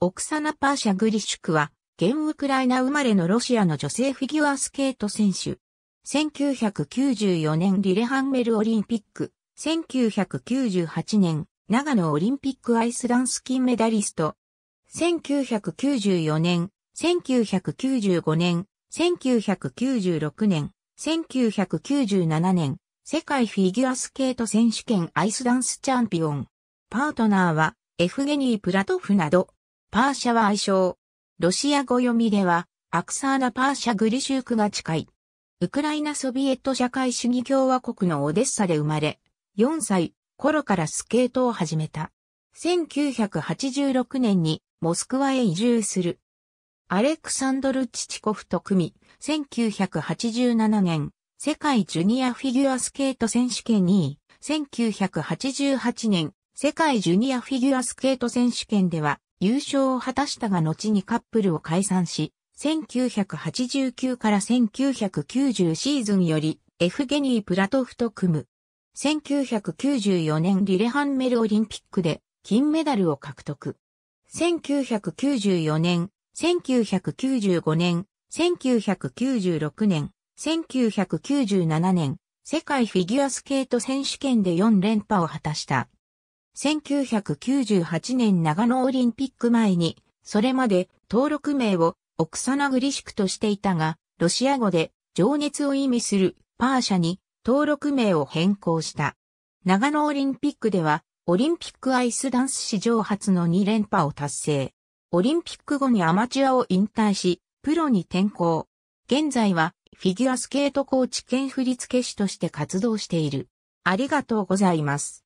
オクサナ・パーシャ・グリシュクは、現ウクライナ生まれのロシアの女性フィギュアスケート選手。1994年リレハンメルオリンピック、1998年長野オリンピックアイスダンス金メダリスト。1994年、1995年、1996年、1997年、世界フィギュアスケート選手権アイスダンスチャンピオン。パートナーは、エフゲニー・プラトフなど、パーシャは愛称。ロシア語読みでは、アクサーナ・パーシャ・グリシュークが近い。ウクライナソビエト社会主義共和国のオデッサで生まれ、4歳、頃からスケートを始めた。1986年にモスクワへ移住する。アレクサンドル・チチコフと組み、1987年、世界ジュニアフィギュアスケート選手権2位、1988年、世界ジュニアフィギュアスケート選手権では、優勝を果たしたが後にカップルを解散し、1989から1990シーズンよりエフゲニー・プラトフと組む。1994年リレハンメルオリンピックで金メダルを獲得。1994年、1995年、1996年、1997年、世界フィギュアスケート選手権で4連覇を果たした。1998年長野オリンピック前に、それまで登録名をオクサナグリシクとしていたが、ロシア語で情熱を意味するパーシャに登録名を変更した。長野オリンピックでは、オリンピックアイスダンス史上初の2連覇を達成。オリンピック後にアマチュアを引退し、プロに転向。現在はフィギュアスケートコーチ兼振付師として活動している。ありがとうございます。